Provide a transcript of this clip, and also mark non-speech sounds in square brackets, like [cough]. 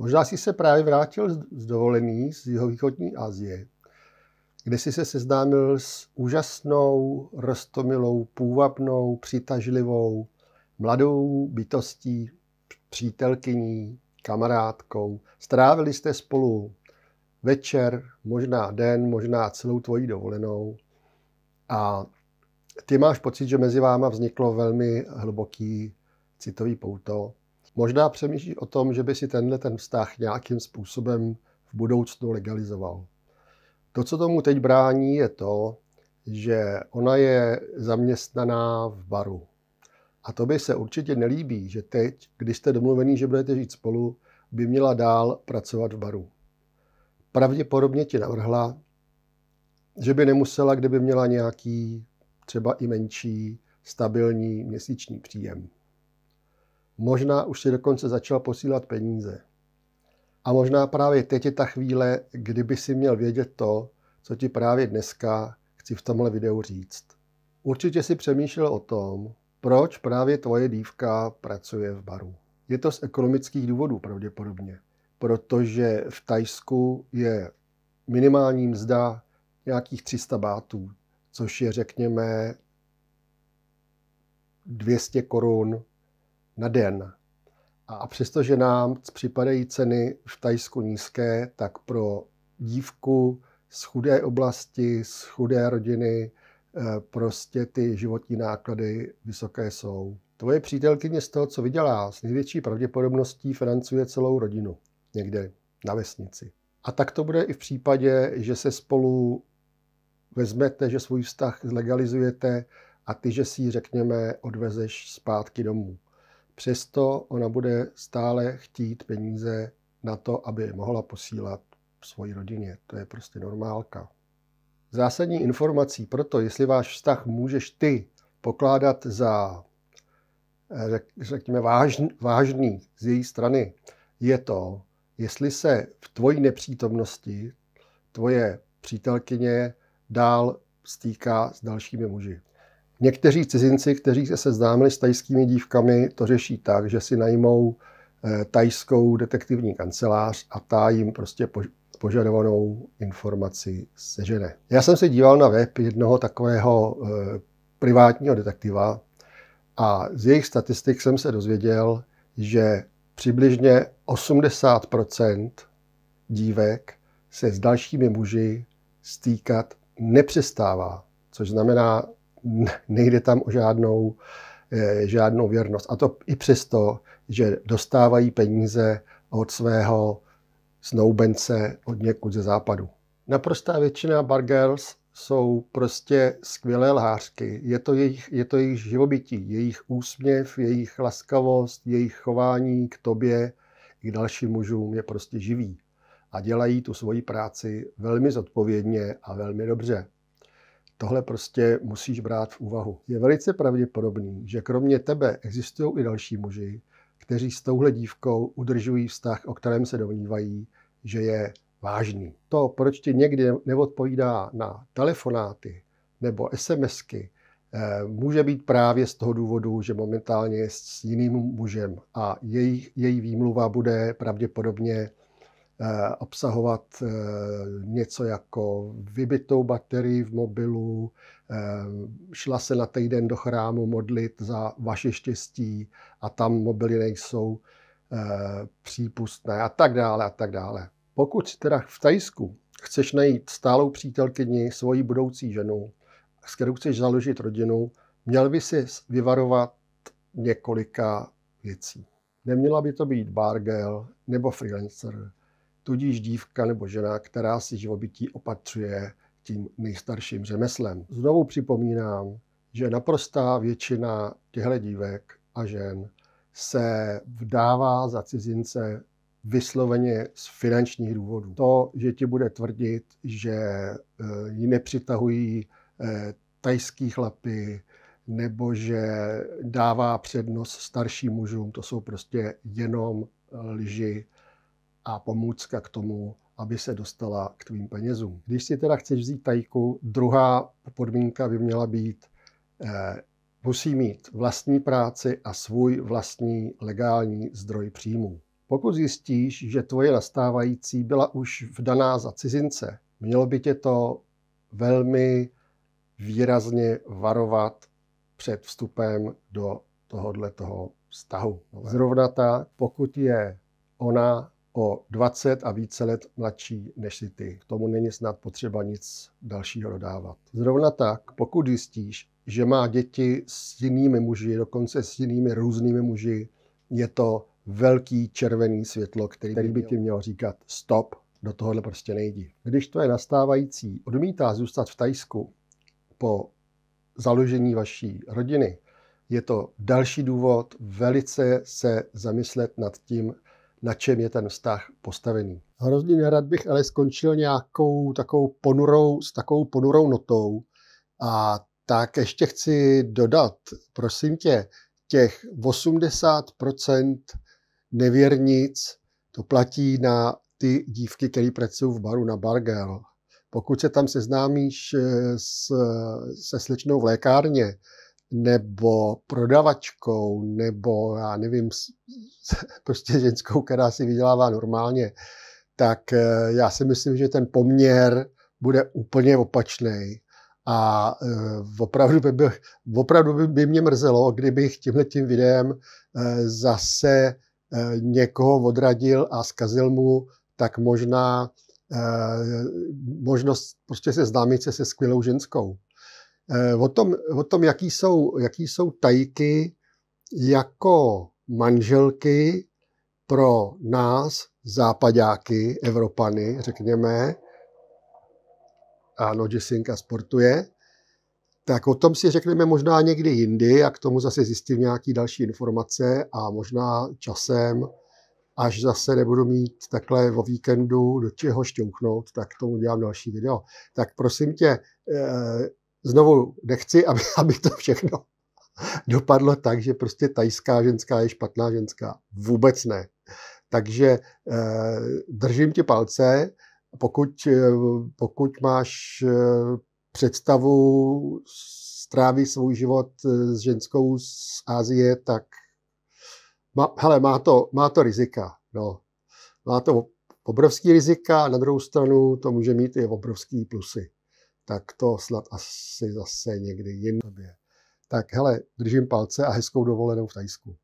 Možná jsi se právě vrátil z dovolený z jihovýchodní Asie, kde jsi se seznámil s úžasnou, rostomilou, půvabnou, přitažlivou, mladou bytostí, přítelkyní, kamarádkou. Strávili jste spolu večer, možná den, možná celou tvojí dovolenou. A ty máš pocit, že mezi váma vzniklo velmi hluboký citový pouto. Možná přemýšlíš o tom, že by si tenhle ten vztah nějakým způsobem v budoucnu legalizoval. To, co tomu teď brání, je to, že ona je zaměstnaná v baru. A to by se určitě nelíbí, že teď, když jste domluvený, že budete žít spolu, by měla dál pracovat v baru. Pravděpodobně ti navrhla, že by nemusela, kdyby měla nějaký třeba i menší stabilní měsíční příjem. Možná už si dokonce začal posílat peníze. A možná právě teď je ta chvíle, kdyby si měl vědět to, co ti právě dneska chci v tomhle videu říct. Určitě si přemýšlel o tom, proč právě tvoje dívka pracuje v baru. Je to z ekonomických důvodů pravděpodobně, protože v Tajsku je minimální mzda nějakých 300 bátů, což je řekněme 200 korun na den. A přestože nám připadají ceny v Tajsku nízké, tak pro dívku z chudé oblasti, z chudé rodiny, eh, prostě ty životní náklady vysoké jsou. Tvoje přítelkyně z toho, co vydělá, s největší pravděpodobností financuje celou rodinu někde na vesnici. A tak to bude i v případě, že se spolu vezmete, že svůj vztah zlegalizujete a ty, že si ji, řekněme, odvezeš zpátky domů. Přesto ona bude stále chtít peníze na to, aby mohla posílat svoji rodině. To je prostě normálka. Zásadní informací pro to, jestli váš vztah můžeš ty pokládat za, řekněme, vážný z její strany, je to, jestli se v tvojí nepřítomnosti tvoje přítelkyně dál stýká s dalšími muži. Někteří cizinci, kteří se známili s tajskými dívkami, to řeší tak, že si najmou eh, tajskou detektivní kancelář a ta jim prostě požadovanou informaci sežene. Já jsem se díval na web jednoho takového eh, privátního detektiva a z jejich statistik jsem se dozvěděl, že přibližně 80 dívek se s dalšími muži stýkat nepřestává, což znamená nejde tam o žádnou, eh, žádnou věrnost. A to i přesto, že dostávají peníze od svého snoubence od někud ze západu. Naprostá většina bargirls jsou prostě skvělé lhářky. Je to jejich, je to jejich živobytí, jejich úsměv, jejich laskavost, jejich chování k tobě i k dalším mužům je prostě živý. A dělají tu svoji práci velmi zodpovědně a velmi dobře. Tohle prostě musíš brát v úvahu. Je velice pravděpodobný, že kromě tebe existují i další muži, kteří s touhle dívkou udržují vztah, o kterém se domnívají, že je vážný. To, proč ti někdy neodpovídá na telefonáty nebo SMSky, eh, může být právě z toho důvodu, že momentálně je s jiným mužem a její, její výmluva bude pravděpodobně Eh, obsahovat eh, něco jako vybitou baterii v mobilu, eh, šla se na týden do chrámu modlit za vaše štěstí a tam mobily nejsou přípustné a tak dále a tak dále. Pokud teda v Tajsku chceš najít stálou přítelkyni, svoji budoucí ženu, s kterou chceš založit rodinu, měl by si vyvarovat několika věcí. Neměla by to být bargel nebo freelancer, tudíž dívka nebo žena, která si živobytí opatřuje tím nejstarším řemeslem. Znovu připomínám, že naprostá většina těchto dívek a žen se vdává za cizince vysloveně z finančních důvodů. To, že ti bude tvrdit, že eh, ji nepřitahují eh, tajský chlapy, nebo že dává přednost starším mužům, to jsou prostě jenom lži a pomůcka k tomu, aby se dostala k tvým penězům. Když si teda chceš vzít tajku, druhá podmínka by měla být, eh, musí mít vlastní práci a svůj vlastní legální zdroj příjmů. Pokud zjistíš, že tvoje nastávající byla už vdaná za cizince, mělo by tě to velmi výrazně varovat před vstupem do tohohle toho vztahu. Zrovna tak, pokud je ona o 20 a více let mladší než si ty. K tomu není snad potřeba nic dalšího dodávat. Zrovna tak, pokud zjistíš, že má děti s jinými muži, dokonce s jinými různými muži, je to velký červený světlo, který, který by ti měl říkat stop, do tohohle prostě nejdi. Když to je nastávající odmítá zůstat v Tajsku po založení vaší rodiny, je to další důvod velice se zamyslet nad tím, na čem je ten vztah postavený. Hrozně nerad bych ale skončil nějakou takovou ponurou, s takovou ponurou notou. A tak ještě chci dodat, prosím tě, těch 80% nevěrnic to platí na ty dívky, které pracují v baru na Bargel. Pokud se tam seznámíš eh, s, se slečnou v lékárně, nebo prodavačkou, nebo já nevím, [laughs] prostě ženskou, která si vydělává normálně, tak eh, já si myslím, že ten poměr bude úplně opačný. A eh, opravdu by, byl, opravdu by, mě mrzelo, kdybych tímhle tím videem eh, zase někoho odradil a zkazil mu tak možná možnost prostě se známit se se skvělou ženskou. Eh, o tom, o tom jaký, jsou, jaký jsou tajky jako manželky pro nás, západáky, Evropany, řekněme, ano, Jessinka sportuje, tak o tom si řekneme možná někdy jindy a k tomu zase zjistím nějaké další informace a možná časem, až zase nebudu mít takhle o víkendu do čeho šťouchnout, tak k tomu dělám další video. Tak prosím tě, eh, znovu nechci, aby, [laughs] aby to všechno dopadlo tak, že prostě tajská ženská je špatná ženská. Vůbec ne. Takže e, držím ti palce, pokud, e, pokud máš e, představu stráví svůj život s ženskou z Asie, tak ma, hele, má to, má to rizika. No. Má to obrovský rizika, a na druhou stranu to může mít i obrovský plusy tak to snad asi zase někdy jinde. Tak hele, držím palce a hezkou dovolenou v Tajsku.